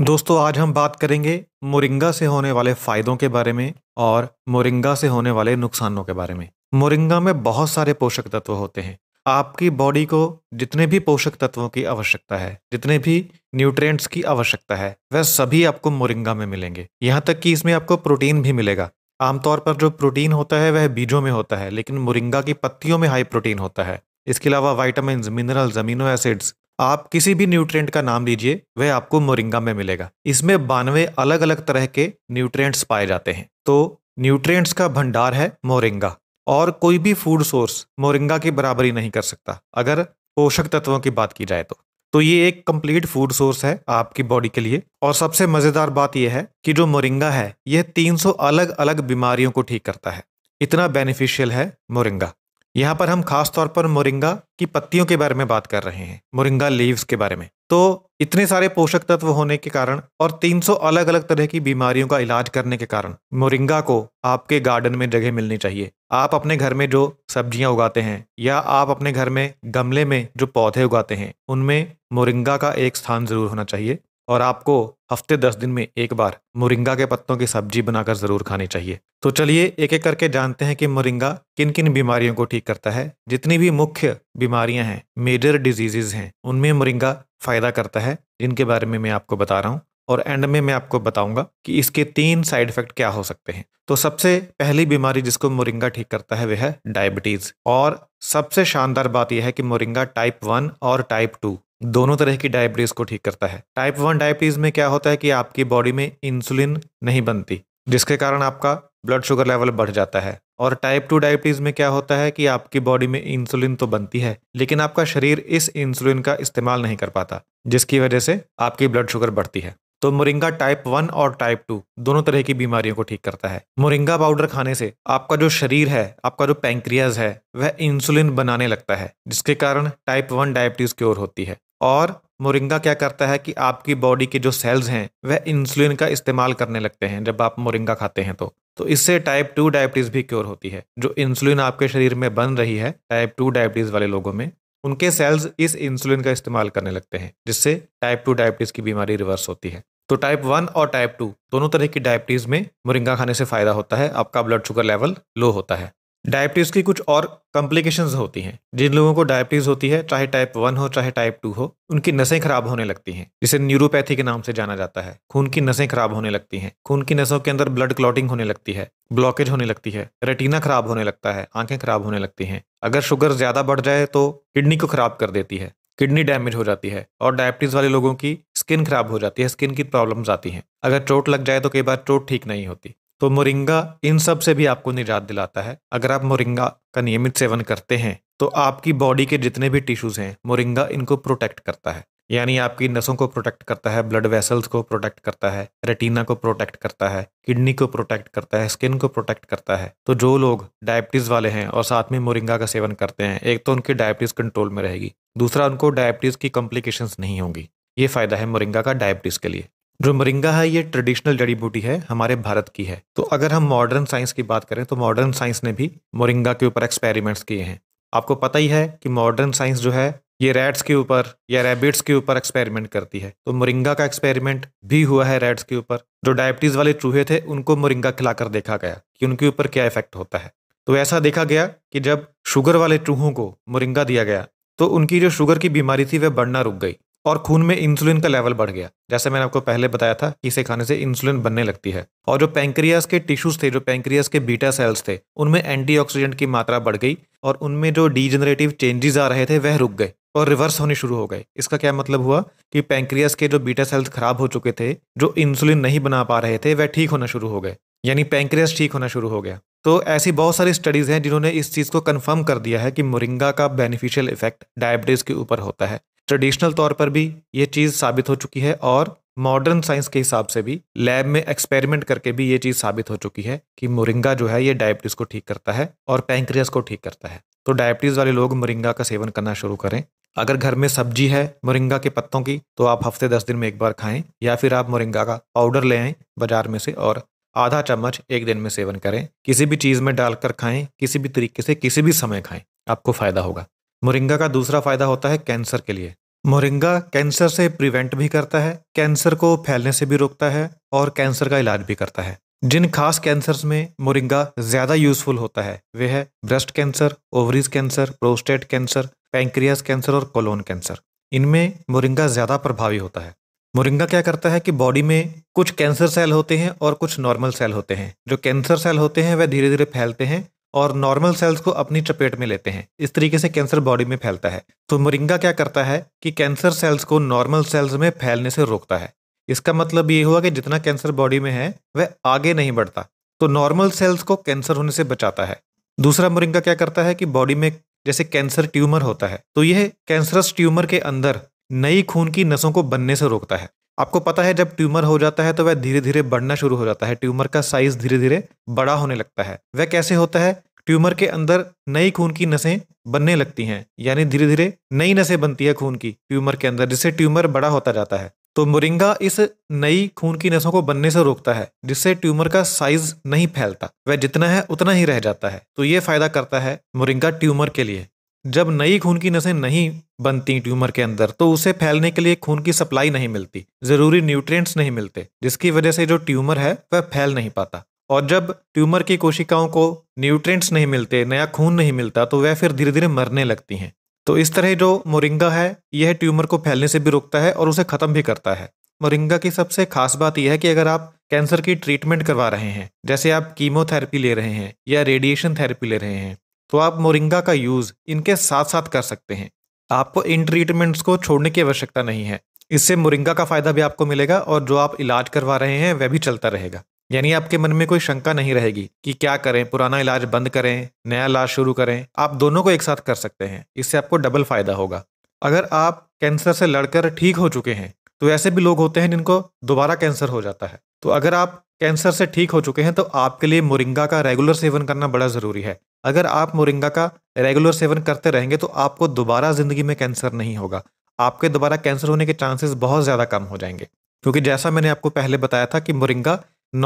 दोस्तों आज हम बात करेंगे मोरिंगा से होने वाले फ़ायदों के बारे में और मोरिंगा से होने वाले नुकसानों के बारे में मोरिंगा में बहुत सारे पोषक तत्व होते हैं आपकी बॉडी को जितने भी पोषक तत्वों की आवश्यकता है जितने भी न्यूट्रिएंट्स की आवश्यकता है वह सभी आपको मोरिंगा में मिलेंगे यहाँ तक कि इसमें आपको प्रोटीन भी मिलेगा आमतौर पर जो प्रोटीन होता है वह बीजों में होता है लेकिन मोरिंगा की पत्तियों में हाई प्रोटीन होता है इसके अलावा वाइटामिन मिनरल्स अमीनो एसिड्स आप किसी भी न्यूट्रिएंट का नाम लीजिए वह आपको मोरिंगा में मिलेगा इसमें बानवे अलग अलग तरह के न्यूट्रिएंट्स पाए जाते हैं तो न्यूट्रिएंट्स का भंडार है मोरिंगा और कोई भी फूड सोर्स मोरिंगा की बराबरी नहीं कर सकता अगर पोषक तत्वों की बात की जाए तो तो ये एक कंप्लीट फूड सोर्स है आपकी बॉडी के लिए और सबसे मज़ेदार बात यह है कि जो मोरिंगा है यह 300 अलग अलग बीमारियों को ठीक करता है इतना बेनिफिशियल है मोरिंगा यहाँ पर हम खास तौर पर मोरिंगा की पत्तियों के बारे में बात कर रहे हैं मोरिंगा लीव्स के बारे में तो इतने सारे पोषक तत्व होने के कारण और 300 अलग अलग तरह की बीमारियों का इलाज करने के कारण मोरिंगा को आपके गार्डन में जगह मिलनी चाहिए आप अपने घर में जो सब्जियां उगाते हैं या आप अपने घर में गमले में जो पौधे उगाते हैं उनमें मोरिंगा का एक स्थान जरूर होना चाहिए और आपको हफ्ते दस दिन में एक बार मुरिंगा के पत्तों की सब्जी बनाकर ज़रूर खानी चाहिए तो चलिए एक एक करके जानते हैं कि मुरिंगा किन किन बीमारियों को ठीक करता है जितनी भी मुख्य बीमारियां हैं मेजर डिजीजेज हैं उनमें मुरिंगा फ़ायदा करता है जिनके बारे में मैं आपको बता रहा हूँ और एंड में मैं आपको बताऊंगा कि इसके तीन साइड इफेक्ट क्या हो सकते हैं तो सबसे पहली बीमारी जिसको मोरिंगा ठीक करता है वह है डायबिटीज़ और सबसे शानदार बात यह है कि मोरिंगा टाइप वन और टाइप टू दोनों तरह की डायबिटीज़ को ठीक करता है टाइप वन डायबिटीज़ में क्या होता है कि आपकी बॉडी में इंसुलिन नहीं बनती जिसके कारण आपका ब्लड शुगर लेवल बढ़ जाता है और टाइप टू डायबिटीज़ में क्या होता है कि आपकी बॉडी में इंसुलिन तो बनती है लेकिन आपका शरीर इस इंसुलिन का इस्तेमाल नहीं कर पाता जिसकी वजह से आपकी ब्लड शुगर बढ़ती है तो मोरिंगा टाइप वन और टाइप टू दोनों तरह की बीमारियों को ठीक करता है मोरिंगा पाउडर खाने से आपका जो शरीर है आपका जो पैंक्रियाज है वह इंसुलिन बनाने लगता है जिसके कारण टाइप वन डायबिटीज क्योर होती है और मोरिंगा क्या करता है कि आपकी बॉडी के जो सेल्स हैं वह इंसुलिन का इस्तेमाल करने लगते हैं जब आप मोरिंगा खाते हैं तो तो इससे टाइप टू डायबिटीज़ भी क्योर होती है जो इंसुलिन आपके शरीर में बन रही है टाइप टू डायबिटीज़ वाले लोगों में उनके सेल्स इस इंसुलिन का इस्तेमाल करने लगते हैं जिससे टाइप टू डायबिटीज़ की बीमारी रिवर्स होती है तो टाइप वन और टाइप टू दोनों तरह की डायबिटीज़ में मुरिंगा खाने से फ़ायदा होता है आपका ब्लड शुगर लेवल लो होता है डायबिटीज़ की कुछ और कॉम्प्लिकेशंस होती हैं जिन लोगों को डायबिटीज़ होती है चाहे टाइप वन हो चाहे टाइप टू हो उनकी नसें खराब होने लगती हैं जिसे न्यूरोपैथी के नाम से जाना जाता है खून की नसें खराब होने लगती हैं खून की नसों के अंदर ब्लड क्लॉटिंग होने लगती है ब्लॉकेज होने लगती है रेटिना खराब होने लगता है आंखें खराब होने लगती हैं अगर शुगर ज़्यादा बढ़ जाए तो किडनी को खराब कर देती है किडनी डैमेज हो जाती है और डायबिटीज़ वाले लोगों की स्किन खराब हो जाती है स्किन की प्रॉब्लम्स आती हैं अगर चोट लग जाए तो कई बार चोट ठीक नहीं होती तो मोरिंगा इन सब से भी आपको निजात दिलाता है अगर आप मोरिंगा का नियमित सेवन करते हैं तो आपकी बॉडी के जितने भी टिश्यूज़ हैं मोरिंगा इनको प्रोटेक्ट करता है यानी आपकी नसों को प्रोटेक्ट करता है ब्लड वेसल्स को प्रोटेक्ट करता है रेटिना को प्रोटेक्ट करता है किडनी को प्रोटेक्ट करता है स्किन को प्रोटेक्ट करता है तो जो लोग डायबिटीज़ वाले हैं और साथ में मोरिंगा का सेवन करते हैं एक तो उनकी डायबिटीज़ कंट्रोल में रहेगी दूसरा उनको डायबिटीज़ की कॉम्प्लिकेशंस नहीं होंगी ये फ़ायदा है मोरिंगा का डायबिटीज़ के लिए जो मरिंगा है ये ट्रेडिशनल जड़ी बूटी है हमारे भारत की है तो अगर हम मॉडर्न साइंस की बात करें तो मॉडर्न साइंस ने भी मोरिंगा के ऊपर एक्सपेरिमेंट्स किए हैं आपको पता ही है कि मॉडर्न साइंस जो है ये रेड्स के ऊपर या रैबिट्स के ऊपर एक्सपेरिमेंट करती है तो मोरिंगा का एक्सपेरिमेंट भी हुआ है रेड्स के ऊपर जो डायबिटीज वाले चूहे थे उनको मोरिंगा खिलाकर देखा गया कि उनके ऊपर क्या इफेक्ट होता है तो ऐसा देखा गया कि जब शुगर वाले चूहों को मोरिंगा दिया गया तो उनकी जो शुगर की बीमारी थी वह बढ़ना रुक गई और खून में इंसुलिन का लेवल बढ़ गया जैसे मैंने आपको पहले बताया था कि इसे खाने से इंसुलिन बनने लगती है और जो पैंक्रियास के टिश्यूज थे जो पैंक्रियास के बीटा सेल्स थे उनमें एंटीऑक्सीडेंट की मात्रा बढ़ गई और उनमें जो डीजनरेटिव चेंजेस आ रहे थे वह रुक गए और रिवर्स होने शुरू हो गए इसका क्या मतलब हुआ कि पैंक्रियास के जो बीटा सेल्स खराब हो चुके थे जो इंसुलिन नहीं बना पा रहे थे वह ठीक होना शुरू हो गए यानी पैंक्रियास ठीक होना शुरू हो गया तो ऐसी बहुत सारी स्टडीज़ हैं जिन्होंने इस चीज़ को कंफर्म कर दिया है कि मोरिंगा का बेनिफिशियल इफेक्ट डायबिटीज़ के ऊपर होता है ट्रेडिशनल तौर पर भी ये चीज़ साबित हो चुकी है और मॉडर्न साइंस के हिसाब से भी लैब में एक्सपेरिमेंट करके भी ये चीज़ साबित हो चुकी है कि मोरिंगा जो है ये डायबिटीज़ को ठीक करता है और पैंक्रियास को ठीक करता है तो डायबिटीज़ वाले लोग मोरिंगा का सेवन करना शुरू करें अगर घर में सब्जी है मोरिंगा के पत्तों की तो आप हफ्ते दस दिन में एक बार खाएं या फिर आप मोरिंगा का पाउडर ले आएं बाजार में से और आधा चम्मच एक दिन में सेवन करें किसी भी चीज़ में डालकर खाएं किसी भी तरीके से किसी भी समय खाएं आपको फ़ायदा होगा मोरिंगा का दूसरा फ़ायदा होता है कैंसर के लिए मोरिंगा कैंसर से प्रिवेंट भी करता है कैंसर को फैलने से भी रोकता है और कैंसर का इलाज भी करता है जिन खास कैंसर्स में मोरिंगा ज़्यादा यूजफुल होता है वे है breast cancer ovaries cancer prostate cancer pancreas cancer और कोलोन कैंसर इनमें मोरिंगा ज़्यादा प्रभावी होता है मोरिंगा क्या करता है कि बॉडी में कुछ कैंसर सेल होते हैं और कुछ नॉर्मल सेल होते हैं जो कैंसर सेल होते हैं वह धीरे धीरे फैलते हैं और नॉर्मल सेल्स को अपनी चपेट में लेते हैं इस तरीके से कैंसर बॉडी में फैलता है तो मोरिंगा क्या करता है कि कैंसर सेल्स को नॉर्मल सेल्स में फैलने से रोकता है इसका मतलब ये हुआ कि जितना कैंसर बॉडी में है वह आगे नहीं बढ़ता तो नॉर्मल सेल्स को कैंसर होने से बचाता है दूसरा मोरिंगा क्या करता है कि बॉडी में जैसे कैंसर ट्यूमर होता है तो यह कैंसरस ट्यूमर के अंदर नई खून की नसों को बनने से रोकता है आपको पता है जब ट्यूमर हो जाता है तो वह धीरे धीरे बढ़ना शुरू हो जाता है ट्यूमर का साइज धीरे धीरे बड़ा होने लगता है वह कैसे होता है ट्यूमर के अंदर नई खून की नसें बनने लगती हैं यानी धीरे धीरे नई नसें बनती है खून की ट्यूमर के अंदर जिससे ट्यूमर बड़ा होता जाता है तो मुरिंगा इस नई खून की नसों को बनने से रोकता है जिससे ट्यूमर का साइज नहीं फैलता वह जितना है उतना ही रह जाता है तो ये फायदा करता है मुरिंगा ट्यूमर के लिए जब नई खून की नसें नहीं बनती ट्यूमर के अंदर तो उसे फैलने के लिए खून की सप्लाई नहीं मिलती जरूरी न्यूट्रिएंट्स नहीं मिलते जिसकी वजह से जो ट्यूमर है वह फैल नहीं पाता और जब ट्यूमर की कोशिकाओं को न्यूट्रिएंट्स नहीं मिलते नया खून नहीं मिलता तो वह फिर धीरे धीरे मरने लगती हैं तो इस तरह जो मोरिंगा है यह ट्यूमर को फैलने से भी रोकता है और उसे ख़त्म भी करता है मोरिंगा की सबसे खास बात यह है कि अगर आप कैंसर की ट्रीटमेंट करवा रहे हैं जैसे आप कीमोथेरेपी ले रहे हैं या रेडिएशन थेरेपी ले रहे हैं तो आप मोरिंगा का यूज़ इनके साथ साथ कर सकते हैं आपको इन ट्रीटमेंट्स को छोड़ने की आवश्यकता नहीं है इससे मोरिंगा का फ़ायदा भी आपको मिलेगा और जो आप इलाज करवा रहे हैं वह भी चलता रहेगा यानी आपके मन में कोई शंका नहीं रहेगी कि क्या करें पुराना इलाज बंद करें नया इलाज शुरू करें आप दोनों को एक साथ कर सकते हैं इससे आपको डबल फ़ायदा होगा अगर आप कैंसर से लड़कर ठीक हो चुके हैं तो ऐसे भी लोग होते हैं जिनको दोबारा कैंसर हो जाता है तो अगर आप कैंसर से ठीक हो चुके हैं तो आपके लिए मोरिंगा का रेगुलर सेवन करना बड़ा ज़रूरी है अगर आप मोरिंगा का रेगुलर सेवन करते रहेंगे तो आपको दोबारा ज़िंदगी में कैंसर नहीं होगा आपके दोबारा कैंसर होने के चांसेस बहुत ज़्यादा कम हो जाएंगे क्योंकि जैसा मैंने आपको पहले बताया था कि मोरिंगा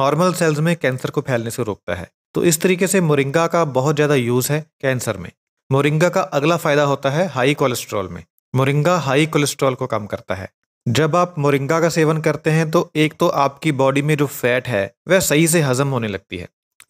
नॉर्मल सेल्स में कैंसर को फैलने से रोकता है तो इस तरीके से मोरिंगा का बहुत ज़्यादा यूज़ है कैंसर में मोरिंगा का अगला फ़ायदा होता है हाई कोलेस्ट्रॉल में मोरिंगा हाई कोलेस्ट्रॉल को कम करता है जब आप मोरिंगा का सेवन करते हैं तो एक तो आपकी बॉडी में जो फैट है वह सही से हजम होने लगती है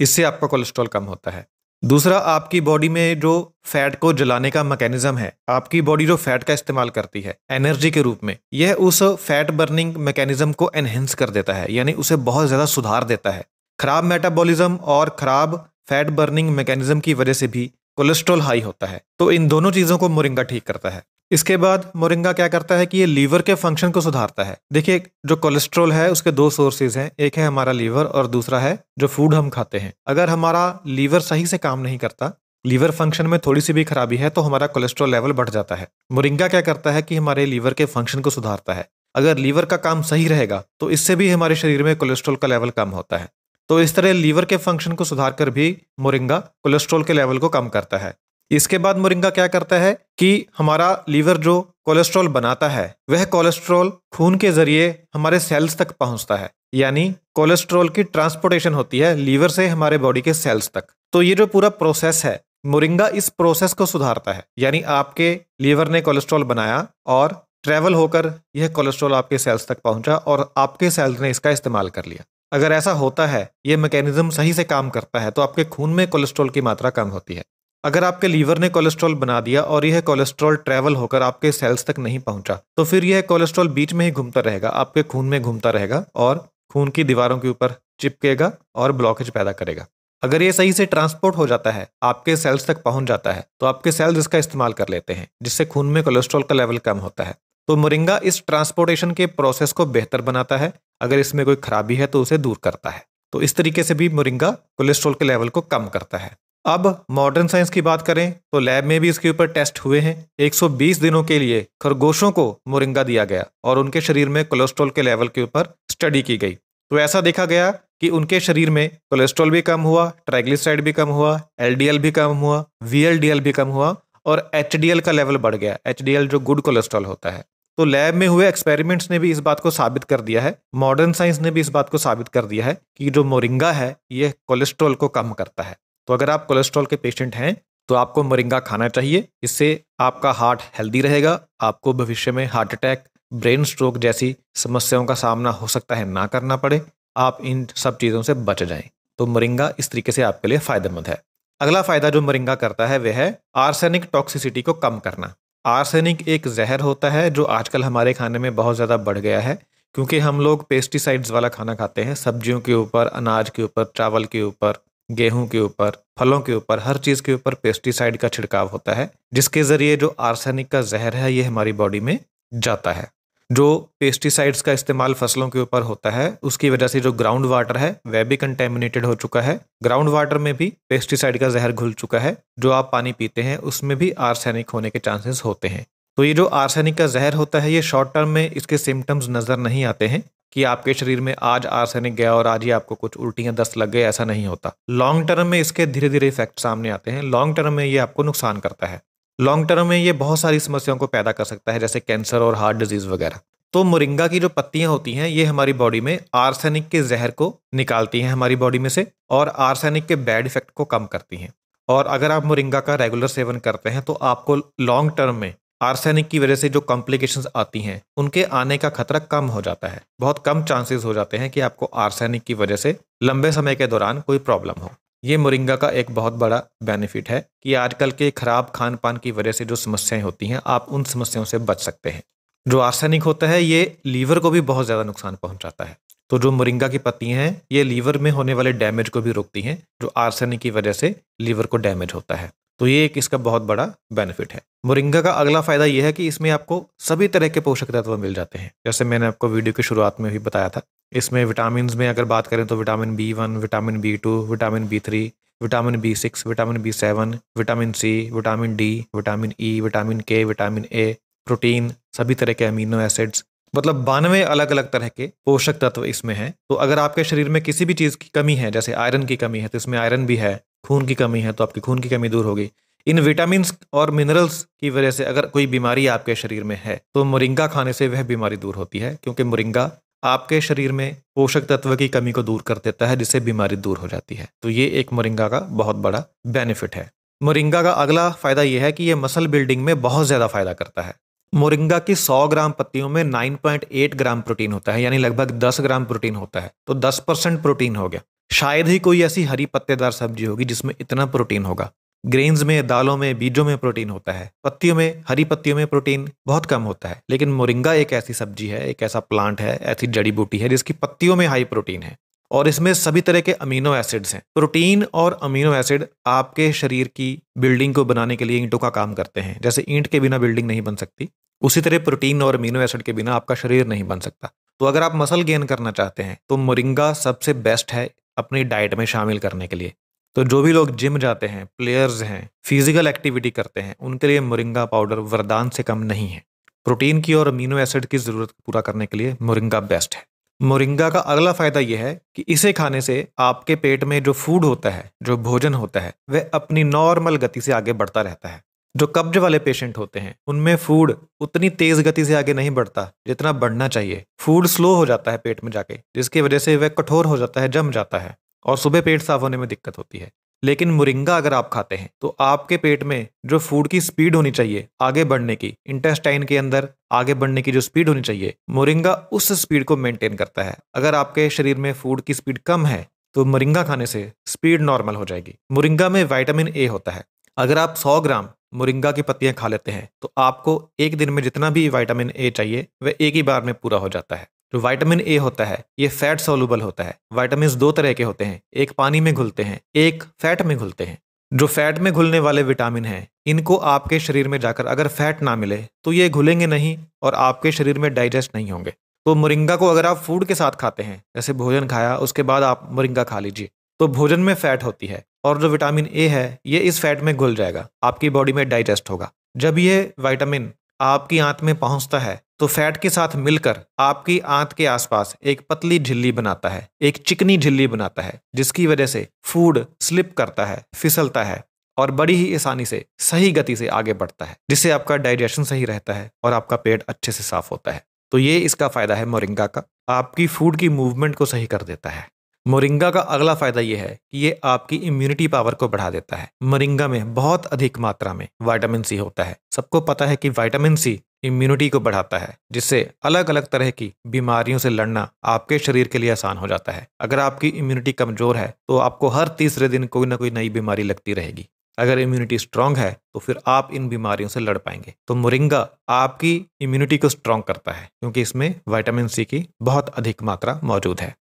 इससे आपका कोलेस्ट्रॉल कम होता है दूसरा आपकी बॉडी में जो फैट को जलाने का मैकेनिज्म है आपकी बॉडी जो फैट का इस्तेमाल करती है एनर्जी के रूप में यह उस फैट बर्निंग मैकेनिज्म को एनहेंस कर देता है यानी उसे बहुत ज़्यादा सुधार देता है खराब मेटाबॉलिज्म और खराब फैट बर्निंग मैकेनिज्म की वजह से भी कोलेस्ट्रॉल हाई होता है तो इन दोनों चीज़ों को मोरिंगा ठीक करता है इसके बाद मोरिंगा क्या करता है कि ये लीवर के फंक्शन को सुधारता है देखिए जो कोलेस्ट्रॉल है उसके दो सोर्सेज हैं एक है हमारा लीवर और दूसरा है जो फूड हम खाते हैं अगर हमारा लीवर सही से काम नहीं करता लीवर फंक्शन में थोड़ी सी भी खराबी है तो हमारा कोलेस्ट्रॉल लेवल बढ़ जाता है मोरिंगा क्या करता है कि हमारे लीवर के फंक्शन को सुधारता है अगर लीवर का काम सही रहेगा तो इससे भी हमारे शरीर में कोलेस्ट्रॉल का लेवल कम होता है तो इस तरह लीवर के फंक्शन को सुधार कर भी मोरिंगा कोलेस्ट्रॉल के लेवल को कम करता है इसके बाद मोरिंगा क्या करता है कि हमारा लीवर जो कोलेस्ट्रॉल बनाता है वह कोलेस्ट्रॉल खून के जरिए हमारे सेल्स तक पहुंचता है यानी कोलेस्ट्रॉल की ट्रांसपोर्टेशन होती है लीवर से हमारे बॉडी के सेल्स तक तो ये जो पूरा प्रोसेस है मोरिंगा इस प्रोसेस को सुधारता है यानी आपके लीवर ने कोलेस्ट्रॉल बनाया और ट्रेवल होकर यह कोलेस्ट्रॉल आपके सेल्स तक पहुंचा और आपके सेल्स ने इसका इस्तेमाल कर लिया अगर ऐसा होता है ये मैकेनिज्म सही से काम करता है तो आपके खून में कोलेस्ट्रॉल की मात्रा कम होती है अगर आपके लीवर ने कोलेस्ट्रॉल बना दिया और यह कोलेस्ट्रॉल ट्रैवल होकर आपके सेल्स तक नहीं पहुंचा तो फिर यह कोलेस्ट्रॉल बीच में ही घूमता रहेगा आपके खून में घूमता रहेगा और खून की दीवारों के ऊपर चिपकेगा और ब्लॉकेज पैदा करेगा अगर ये सही से ट्रांसपोर्ट हो जाता है आपके सेल्स तक पहुंच जाता है तो आपके सेल्स इसका इस्तेमाल कर लेते हैं जिससे खून में कोलेस्ट्रॉल का लेवल कम होता है तो मोरिंगा इस ट्रांसपोर्टेशन के प्रोसेस को बेहतर बनाता है अगर इसमें कोई खराबी है तो उसे दूर करता है तो इस तरीके से भी मोरिंगा कोलेस्ट्रॉल के लेवल को कम करता है अब मॉडर्न साइंस की बात करें तो लैब में भी इसके ऊपर टेस्ट हुए हैं 120 दिनों के लिए खरगोशों को मोरिंगा दिया गया और उनके शरीर में कोलेस्ट्रॉल के लेवल के ऊपर स्टडी की गई तो ऐसा देखा गया कि उनके शरीर में कोलेस्ट्रॉल भी कम हुआ ट्राइग्लिसराइड भी कम हुआ एल भी कम हुआ वीएलडीएल भी कम हुआ और एच का लेवल बढ़ गया एच जो गुड कोलेस्ट्रॉल होता है तो लैब में हुए एक्सपेरिमेंट्स ने भी इस बात को साबित कर दिया है मॉडर्न साइंस ने भी इस बात को साबित कर दिया है कि जो मोरिंगा है ये कोलेस्ट्रॉल को कम करता है तो अगर आप कोलेस्ट्रॉल के पेशेंट हैं तो आपको मोरिंगा खाना चाहिए इससे आपका हार्ट हेल्दी रहेगा आपको भविष्य में हार्ट अटैक ब्रेन स्ट्रोक जैसी समस्याओं का सामना हो सकता है ना करना पड़े आप इन सब चीज़ों से बच जाएं तो मोरिंगा इस तरीके से आपके लिए फ़ायदेमंद है अगला फ़ायदा जो मोरिंगा करता है वह है आर्सेनिक टॉक्सिसिटी को कम करना आर्सेनिक एक जहर होता है जो आजकल हमारे खाने में बहुत ज़्यादा बढ़ गया है क्योंकि हम लोग पेस्टिसाइड्स वाला खाना खाते हैं सब्जियों के ऊपर अनाज के ऊपर चावल के ऊपर गेहूं के ऊपर फलों के ऊपर हर चीज़ के ऊपर पेस्टिसाइड का छिड़काव होता है जिसके ज़रिए जो आर्सेनिक का जहर है ये हमारी बॉडी में जाता है जो पेस्टिसाइड्स का इस्तेमाल फसलों के ऊपर होता है उसकी वजह से जो ग्राउंड वाटर है वह भी कंटेमिनेटेड हो चुका है ग्राउंड वाटर में भी पेस्टिसाइड का जहर घुल चुका है जो आप पानी पीते हैं उसमें भी आर्सेनिक होने के चांसेस होते हैं तो ये जो आर्सेनिक का जहर होता है ये शॉर्ट टर्म में इसके सिम्टम्स नज़र नहीं आते हैं कि आपके शरीर में आज आर्सेनिक गया और आज ही आपको कुछ उल्टियाँ दस्त लग गए ऐसा नहीं होता लॉन्ग टर्म में इसके धीरे धीरे इफेक्ट सामने आते हैं लॉन्ग टर्म में ये आपको नुकसान करता है लॉन्ग टर्म में ये बहुत सारी समस्याओं को पैदा कर सकता है जैसे कैंसर और हार्ट डिजीज़ वगैरह तो मोरिंगा की जो पत्तियां होती हैं ये हमारी बॉडी में आर्सेनिक के जहर को निकालती हैं हमारी बॉडी में से और आर्सेनिक के बैड इफेक्ट को कम करती हैं और अगर आप मोरिंगा का रेगुलर सेवन करते हैं तो आपको लॉन्ग टर्म में आर्सेनिक की वजह से जो कॉम्प्लिकेशंस आती हैं उनके आने का खतरा कम हो जाता है बहुत कम चांसेस हो जाते हैं कि आपको आर्सेनिक की वजह से लंबे समय के दौरान कोई प्रॉब्लम हो ये मुरिंगा का एक बहुत बड़ा बेनिफिट है कि आजकल के खराब खान पान की वजह से जो समस्याएं होती हैं आप उन समस्याओं से बच सकते हैं जो आर्सेनिक होता है ये लीवर को भी बहुत ज़्यादा नुकसान पहुंचाता है तो जो मुरिंगा की पत्तियां हैं ये लीवर में होने वाले डैमेज को भी रोकती हैं जो आर्सेनिक की वजह से लीवर को डैमेज होता है तो ये एक इसका बहुत बड़ा बेनिफिट है मोरिंगा का अगला फ़ायदा यह है कि इसमें आपको सभी तरह के पोषक तत्व मिल जाते हैं जैसे मैंने आपको वीडियो की शुरुआत में भी बताया था इसमें विटामिन में अगर बात करें तो vitamin B one vitamin B two vitamin B three vitamin B six vitamin B seven vitamin C vitamin D vitamin E vitamin K vitamin A protein सभी तरह के अमीनो एसिड्स मतलब बानवे अलग अलग तरह के पोषक तत्व इसमें हैं तो अगर आपके शरीर में किसी भी चीज़ की कमी है जैसे आयरन की कमी है तो इसमें आयरन भी है खून की कमी है तो आपकी खून की कमी दूर होगी इन विटामिन और मिनरल्स की वजह से अगर कोई बीमारी आपके शरीर में है तो मुरिंगा खाने से वह बीमारी दूर होती है क्योंकि मुरिंगा आपके शरीर में पोषक तत्व की कमी को दूर कर देता है जिससे बीमारी दूर हो जाती है तो ये एक मुरिंगा का बहुत बड़ा बेनिफिट है मुरिंगा का अगला फायदा यह है कि यह मसल बिल्डिंग में बहुत ज़्यादा फायदा करता है मुरिंगा की 100 ग्राम पत्तियों में 9.8 ग्राम प्रोटीन होता है यानी लगभग 10 ग्राम प्रोटीन होता है तो 10 परसेंट प्रोटीन हो गया शायद ही कोई ऐसी हरी पत्तेदार सब्जी होगी जिसमें इतना प्रोटीन होगा ग्रेन्स में दालों में बीजों में प्रोटीन होता है पत्तियों में हरी पत्तियों में प्रोटीन बहुत कम होता है लेकिन मोरिंगा एक ऐसी सब्जी है एक ऐसा प्लांट है ऐसी जड़ी बूटी है जिसकी पत्तियों में हाई प्रोटीन है और इसमें सभी तरह के अमीनो एसिड्स हैं प्रोटीन और अमीनो एसिड आपके शरीर की बिल्डिंग को बनाने के लिए ईंटों का काम करते हैं जैसे ईंट के बिना बिल्डिंग नहीं बन सकती उसी तरह प्रोटीन और अमीनो एसिड के बिना आपका शरीर नहीं बन सकता तो अगर आप मसल गेन करना चाहते हैं तो मोरिंगा सबसे बेस्ट है अपनी डाइट में शामिल करने के लिए तो जो भी लोग जिम जाते हैं प्लेयर्स हैं फिजिकल एक्टिविटी करते हैं उनके लिए मुरिंगा पाउडर वरदान से कम नहीं है प्रोटीन की और अमीनो एसिड की ज़रूरत पूरा करने के लिए मुरिंगा बेस्ट है मुरिंगा का अगला फायदा यह है कि इसे खाने से आपके पेट में जो फूड होता है जो भोजन होता है वह अपनी नॉर्मल गति से आगे बढ़ता रहता है जो कब्ज वाले पेशेंट होते हैं उनमें फूड उतनी तेज गति से आगे नहीं बढ़ता जितना बढ़ना चाहिए फूड स्लो हो जाता है पेट में जाके जिसकी वजह से वह कठोर हो जाता है जम जाता है और सुबह पेट साफ होने में दिक्कत होती है लेकिन मुरिंगा अगर आप खाते हैं तो आपके पेट में जो फूड की स्पीड होनी चाहिए आगे बढ़ने की इंटेस्टाइन के अंदर आगे बढ़ने की जो स्पीड होनी चाहिए मुरिंगा उस स्पीड को मेंटेन करता है अगर आपके शरीर में फूड की स्पीड कम है तो मुरिंगा खाने से स्पीड नॉर्मल हो जाएगी मुरिंगा में वाइटामिन ए होता है अगर आप 100 ग्राम मुरिंगा की पत्तियां खा लेते हैं तो आपको एक दिन में जितना भी वाइटामिन ए चाहिए वह एक ही बार में पूरा हो जाता है जो विटामिन ए होता है ये फैट सोलूबल होता है विटामिन दो तरह के होते हैं एक पानी में घुलते हैं एक फैट में घुलते हैं जो फैट में घुलने वाले विटामिन हैं इनको आपके शरीर में जाकर अगर फैट ना मिले तो ये घुलेंगे नहीं और आपके शरीर में डाइजेस्ट नहीं होंगे तो मुरिंगा को अगर आप फूड के साथ खाते हैं जैसे भोजन खाया उसके बाद आप मुरिंगा खा लीजिए तो भोजन में फैट होती है और जो विटामिन ए है ये इस फैट में घुल जाएगा आपकी बॉडी में डाइजेस्ट होगा जब ये विटामिन आपकी आंत में पहुंचता है तो फैट के साथ मिलकर आपकी आंत के आसपास एक पतली झिल्ली बनाता है एक चिकनी झिल्ली बनाता है जिसकी वजह से फूड स्लिप करता है फिसलता है और बड़ी ही आसानी से सही गति से आगे बढ़ता है जिससे आपका डाइजेशन सही रहता है और आपका पेट अच्छे से साफ होता है तो ये इसका फायदा है मोरिंगा का आपकी फूड की मूवमेंट को सही कर देता है मोरिंगा का अगला फायदा यह है कि ये आपकी इम्यूनिटी पावर को बढ़ा देता है मोरिंगा में बहुत अधिक मात्रा में वाइटामिन सी होता है सबको पता है कि वाइटामिन सी इम्यूनिटी को बढ़ाता है जिससे अलग अलग तरह की बीमारियों से लड़ना आपके शरीर के लिए आसान हो जाता है अगर आपकी इम्यूनिटी कमजोर है तो आपको हर तीसरे दिन कोई ना कोई नई बीमारी लगती रहेगी अगर इम्यूनिटी स्ट्रांग है तो फिर आप इन बीमारियों से लड़ पाएंगे तो मुरिंगा आपकी इम्यूनिटी को स्ट्रांग करता है क्योंकि इसमें विटामिन सी की बहुत अधिक मात्रा मौजूद है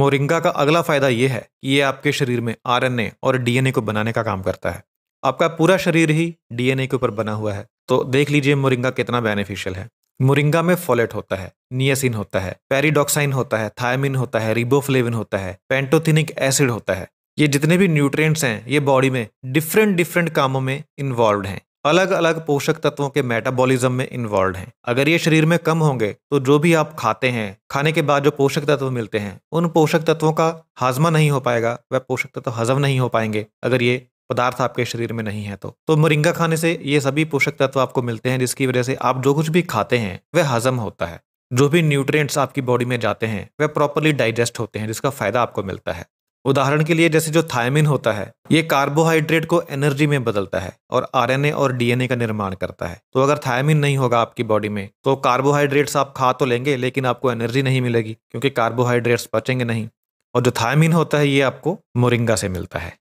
मोरिंगा का अगला फ़ायदा यह है कि ये आपके शरीर में आरएनए और डीएनए को बनाने का काम करता है आपका पूरा शरीर ही डीएनए के ऊपर बना हुआ है तो देख लीजिए मोरिंगा कितना बेनिफिशियल है मोरिंगा में फोलेट होता है नियसिन होता है पेरिडॉक्साइन होता है थायमिन होता है रिबोफ्लेविन होता है पेंटोथिनिक एसिड होता है ये जितने भी न्यूट्रिएंट्स हैं ये बॉडी में डिफरेंट डिफरेंट कामों में इन्वॉल्व हैं अलग अलग पोषक तत्वों के मेटाबॉलिज्म में इन्वॉल्व हैं अगर ये शरीर में कम होंगे तो जो भी आप खाते हैं खाने के बाद जो पोषक तत्व मिलते हैं उन पोषक तत्वों का हाजमा नहीं हो पाएगा वह पोषक तत्व हजम नहीं हो पाएंगे अगर ये पदार्थ आपके शरीर में नहीं है तो तो मुरिंगा खाने से ये सभी पोषक तत्व आपको मिलते हैं जिसकी वजह से आप जो कुछ भी खाते हैं वह हजम होता है जो भी न्यूट्रिएंट्स आपकी बॉडी में जाते हैं वह प्रॉपरली डाइजेस्ट होते हैं जिसका फायदा आपको मिलता है उदाहरण के लिए जैसे जो थायमिन होता है ये कार्बोहाइड्रेट को एनर्जी में बदलता है और आरएनए और डीएनए का निर्माण करता है तो अगर थायमिन नहीं होगा आपकी बॉडी में तो कार्बोहाइड्रेट्स आप खा तो लेंगे लेकिन आपको एनर्जी नहीं मिलेगी क्योंकि कार्बोहाइड्रेट्स बचेंगे नहीं और जो थायमिन होता है ये आपको मोरिंगा से मिलता है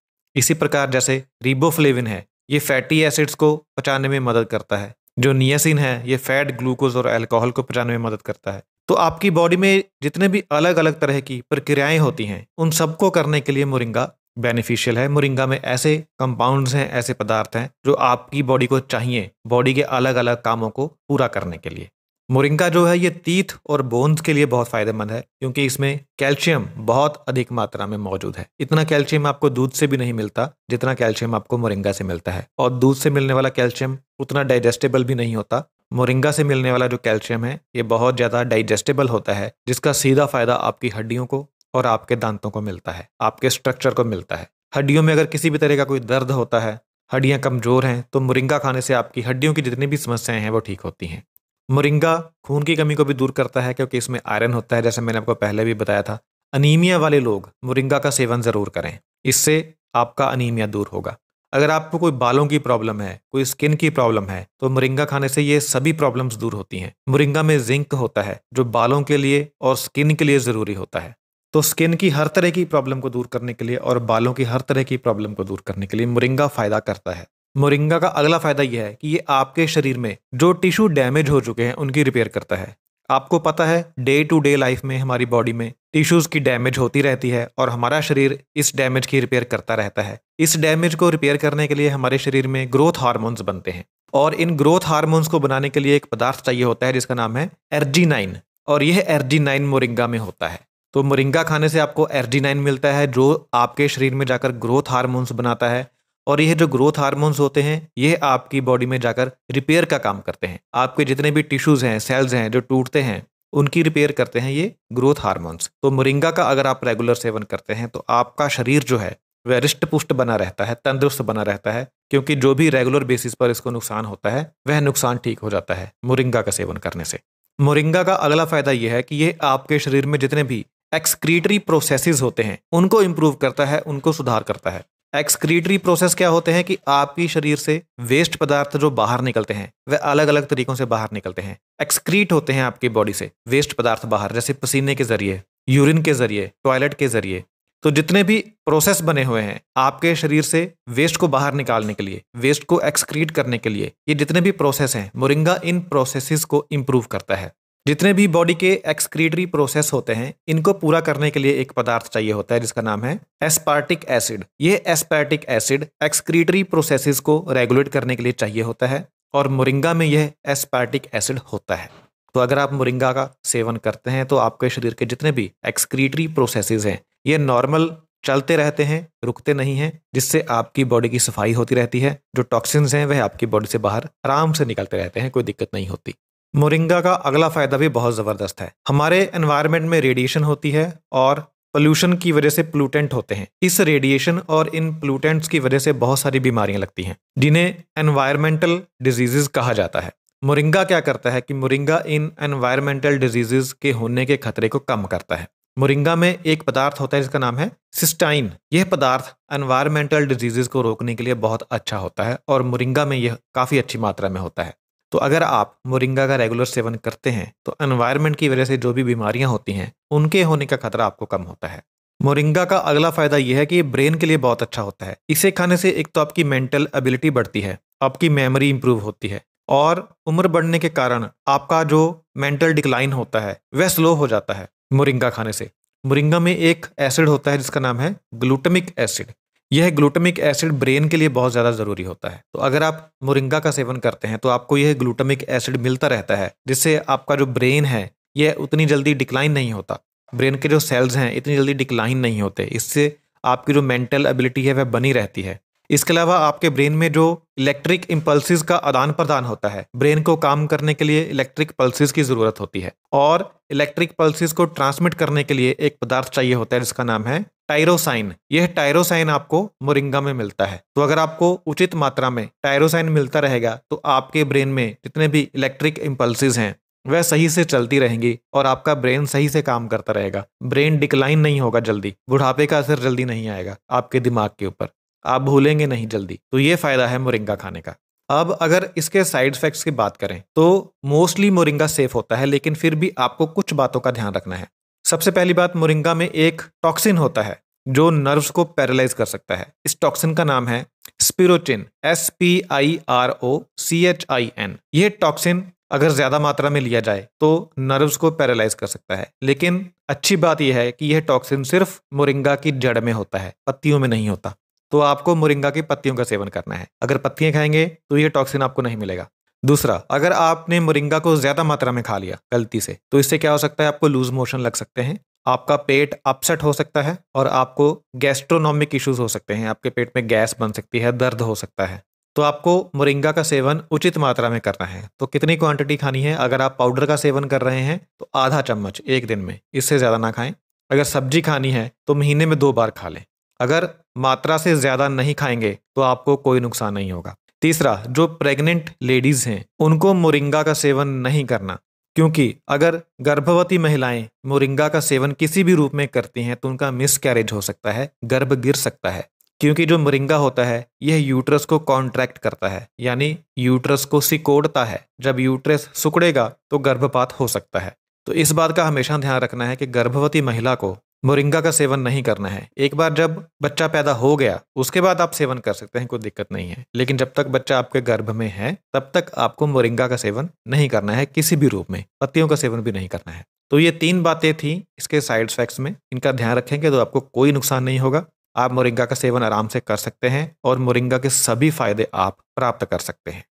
इसी प्रकार जैसे रिबोफ्लेविन है ये फैटी एसिड्स को पचाने में मदद करता है जो नियसिन है ये फैट ग्लूकोज और अल्कोहल को पचाने में मदद करता है तो आपकी बॉडी में जितने भी अलग अलग तरह की प्रक्रियाएं होती हैं उन सबको करने के लिए मुरिंगा बेनिफिशियल है मुरिंगा में ऐसे कंपाउंड्स हैं ऐसे पदार्थ हैं जो आपकी बॉडी को चाहिए बॉडी के अलग अलग कामों को पूरा करने के लिए मुरिंगा जो है ये तीथ और बोन्स के लिए बहुत फ़ायदेमंद है क्योंकि इसमें कैल्शियम बहुत अधिक मात्रा में मौजूद है इतना कैल्शियम आपको दूध से भी नहीं मिलता जितना कैल्शियम आपको मुरिंगा से मिलता है और दूध से मिलने वाला कैल्शियम उतना डाइजेस्टेबल भी नहीं होता मोरिंगा से मिलने वाला जो कैल्शियम है ये बहुत ज़्यादा डाइजेस्टेबल होता है जिसका सीधा फायदा आपकी हड्डियों को और आपके दांतों को मिलता है आपके स्ट्रक्चर को मिलता है हड्डियों में अगर किसी भी तरह का कोई दर्द होता है हड्डियाँ कमज़ोर हैं तो मुरिंगा खाने से आपकी हड्डियों की जितनी भी समस्याएं हैं वो ठीक होती हैं मुरिंगा खून की कमी को भी दूर करता है क्योंकि इसमें आयरन होता है जैसे मैंने आपको पहले भी बताया था अनीमिया वाले लोग मुरिंगा का सेवन ज़रूर करें इससे आपका अनीमिया दूर होगा अगर आपको कोई बालों की प्रॉब्लम है कोई स्किन की प्रॉब्लम है तो मुरिंगा खाने से ये सभी प्रॉब्लम्स दूर होती हैं मुरिंगा में जिंक होता है जो बालों के लिए और स्किन के लिए ज़रूरी होता है तो स्किन की हर तरह की प्रॉब्लम को दूर करने के लिए और बालों की हर तरह की प्रॉब्लम को दूर करने के लिए मुरिंगा फ़ायदा करता है मुरिंगा का अगला फायदा यह है कि ये आपके शरीर में जो टिश्यू डैमेज हो चुके हैं उनकी रिपेयर करता है आपको पता है डे टू डे लाइफ में हमारी बॉडी में टिश्यूज की डैमेज होती रहती है और हमारा शरीर इस डैमेज की रिपेयर करता रहता है इस डैमेज को रिपेयर करने के लिए हमारे शरीर में ग्रोथ हार्मोन्स बनते हैं और इन ग्रोथ हार्मोन्स को बनाने के लिए एक पदार्थ चाहिए होता है जिसका नाम है एर्जी नाइन और यह एर्जी नाइन मोरिंगा में होता है तो मोरिंगा खाने से आपको एर्जी नाइन मिलता है जो आपके शरीर में जाकर ग्रोथ हार्मोन्स बनाता है और यह जो ग्रोथ हार्मोन्स होते हैं ये आपकी बॉडी में जाकर रिपेयर का काम करते हैं आपके जितने भी टिश्यूज़ हैं सेल्स हैं जो टूटते हैं उनकी रिपेयर करते हैं ये ग्रोथ हार्मोन्स तो मुरिंगा का अगर आप रेगुलर सेवन करते हैं तो आपका शरीर जो है वह रिष्ट पुष्ट बना रहता है तंदुरुस्त बना रहता है क्योंकि जो भी रेगुलर बेसिस पर इसको नुकसान होता है वह नुकसान ठीक हो जाता है मुरिंगा का सेवन करने से मोरिंगा का अगला फायदा यह है कि ये आपके शरीर में जितने भी एक्सक्रीटरी प्रोसेसेस होते हैं उनको इम्प्रूव करता है उनको सुधार करता है एक्सक्रीटरी प्रोसेस क्या होते हैं कि आपकी शरीर से वेस्ट पदार्थ जो बाहर निकलते हैं वह अलग अलग तरीकों से बाहर निकलते हैं एक्सक्रीट होते हैं आपकी बॉडी से वेस्ट पदार्थ बाहर जैसे पसीने के जरिए यूरिन के जरिए टॉयलेट के जरिए तो जितने भी प्रोसेस बने हुए हैं आपके शरीर से वेस्ट को बाहर निकालने के लिए वेस्ट को एक्सक्रीट करने के लिए ये जितने भी प्रोसेस हैं मोरिंगा इन प्रोसेसेस को इम्प्रूव करता है जितने भी बॉडी के एक्सक्रीटरी प्रोसेस होते हैं इनको पूरा करने के लिए एक पदार्थ चाहिए होता है जिसका नाम है एस्पार्टिक एसिड ये एस्पार्टिक एसिड एक्सक्रीटरी प्रोसेसेस को रेगुलेट करने के लिए चाहिए होता है और मोरिंगा में यह एस्पार्टिक एसिड होता है तो अगर आप मोरिंगा का सेवन करते हैं तो आपके शरीर के जितने भी एक्सक्रीटरी प्रोसेसेस हैं ये नॉर्मल चलते रहते हैं रुकते नहीं हैं जिससे आपकी बॉडी की सफाई होती रहती है जो टॉक्सिन्स हैं वह आपकी बॉडी से बाहर आराम से निकलते रहते हैं कोई दिक्कत नहीं होती मोरिंगा का अगला फ़ायदा भी बहुत ज़बरदस्त है हमारे एनवायरनमेंट में रेडिएशन होती है और पोल्यूशन की वजह से प्लूटेंट होते हैं इस रेडिएशन और इन प्लूटेंट्स की वजह से बहुत सारी बीमारियां लगती हैं जिन्हें एनवायरमेंटल डिजीजेज कहा जाता है मोरिंगा क्या करता है कि मोरिंगा इन एनवायरमेंटल डिजीज के होने के खतरे को कम करता है मोरिंगा में एक पदार्थ होता है जिसका नाम है सिस्टाइन यह पदार्थ एनवायरमेंटल डिजीजेज को रोकने के लिए बहुत अच्छा होता है और मोरिंगा में यह काफ़ी अच्छी मात्रा में होता है तो अगर आप मोरिंगा का रेगुलर सेवन करते हैं तो एनवायरमेंट की वजह से जो भी बीमारियां होती हैं उनके होने का खतरा आपको कम होता है मोरिंगा का अगला फायदा यह है कि ये ब्रेन के लिए बहुत अच्छा होता है इसे खाने से एक तो आपकी मेंटल एबिलिटी बढ़ती है आपकी मेमोरी इंप्रूव होती है और उम्र बढ़ने के कारण आपका जो मेंटल डिक्लाइन होता है वह स्लो हो जाता है मोरिंगा खाने से मोरिंगा में एक एसिड होता है जिसका नाम है ग्लूटमिक एसिड यह ग्लूटामिक एसिड ब्रेन के लिए बहुत ज़्यादा ज़रूरी होता है तो अगर आप मुरिंगा का सेवन करते हैं तो आपको यह ग्लूटामिक एसिड मिलता रहता है जिससे आपका जो ब्रेन है यह उतनी जल्दी डिक्लाइन नहीं होता ब्रेन के जो सेल्स हैं इतनी जल्दी डिक्लाइन नहीं होते इससे आपकी जो मेंटल एबिलिटी है वह बनी रहती है इसके अलावा आपके ब्रेन में जो इलेक्ट्रिक इम्पल्सिस का आदान प्रदान होता है ब्रेन को काम करने के लिए इलेक्ट्रिक पल्सिस की ज़रूरत होती है और इलेक्ट्रिक पल्सिस को ट्रांसमिट करने के लिए एक पदार्थ चाहिए होता है जिसका नाम है टायरोसाइन यह टायरोसाइन आपको मोरिंगा में मिलता है तो अगर आपको उचित मात्रा में टायरोसाइन मिलता रहेगा तो आपके ब्रेन में जितने भी इलेक्ट्रिक इम्पल्सिस हैं वह सही से चलती रहेंगी और आपका ब्रेन सही से काम करता रहेगा ब्रेन डिक्लाइन नहीं होगा जल्दी बुढ़ापे का असर जल्दी नहीं आएगा आपके दिमाग के ऊपर आप भूलेंगे नहीं जल्दी तो ये फ़ायदा है मोरिंगा खाने का अब अगर इसके साइड इफ़ेक्ट्स की बात करें तो मोस्टली मोरिंगा सेफ होता है लेकिन फिर भी आपको कुछ बातों का ध्यान रखना है सबसे पहली बात मोरिंगा में एक टॉक्सिन होता है जो नर्व्स को पैरालाइज कर सकता है इस टॉक्सिन का नाम है spirochin S P I R O C H I N ये टॉक्सिन अगर ज़्यादा मात्रा में लिया जाए तो नर्व्स को पैरालाइज कर सकता है लेकिन अच्छी बात यह है कि यह टॉक्सिन सिर्फ मोरिंगा की जड़ में होता है पत्तियों में नहीं होता तो आपको मुरिंगा की पत्तियों का सेवन करना है अगर पत्तियां खाएंगे तो ये टॉक्सिन आपको नहीं मिलेगा दूसरा अगर आपने मुरिंगा को ज्यादा मात्रा में खा लिया गलती से तो इससे क्या हो सकता है आपको लूज मोशन लग सकते हैं आपका पेट अपसेट हो सकता है और आपको गैस्ट्रोनॉमिक इश्यूज हो सकते हैं आपके पेट में गैस बन सकती है दर्द हो सकता है तो आपको मुरिंगा का सेवन उचित मात्रा में करना है तो कितनी क्वांटिटी खानी है अगर आप पाउडर का सेवन कर रहे हैं तो आधा चम्मच एक दिन में इससे ज़्यादा ना खाएं अगर सब्जी खानी है तो महीने में दो बार खा लें अगर मात्रा से ज़्यादा नहीं खाएंगे तो आपको कोई नुकसान नहीं होगा तीसरा जो प्रेग्नेंट लेडीज़ हैं उनको मोरिंगा का सेवन नहीं करना क्योंकि अगर गर्भवती महिलाएं मोरिंगा का सेवन किसी भी रूप में करती हैं तो उनका मिस कैरेज हो सकता है गर्भ गिर सकता है क्योंकि जो मोरिंगा होता है यह यूट्रस को कॉन्ट्रैक्ट करता है यानी यूट्रस को सिकोड़ता है जब यूट्रस सुकड़ेगा तो गर्भपात हो सकता है तो इस बात का हमेशा ध्यान रखना है कि गर्भवती महिला को मोरिंगा का सेवन नहीं करना है एक बार जब बच्चा पैदा हो गया उसके बाद आप सेवन कर सकते हैं कोई दिक्कत नहीं है लेकिन जब तक बच्चा आपके गर्भ में है तब तक आपको मोरिंगा का सेवन नहीं करना है किसी भी रूप में पत्तियों का सेवन भी नहीं करना है तो ये तीन बातें थी इसके साइड इफेक्ट्स में इनका ध्यान रखेंगे तो आपको कोई नुकसान नहीं होगा आप मोरिंगा का सेवन आराम से कर सकते हैं और मोरिंगा के सभी फायदे आप प्राप्त कर सकते हैं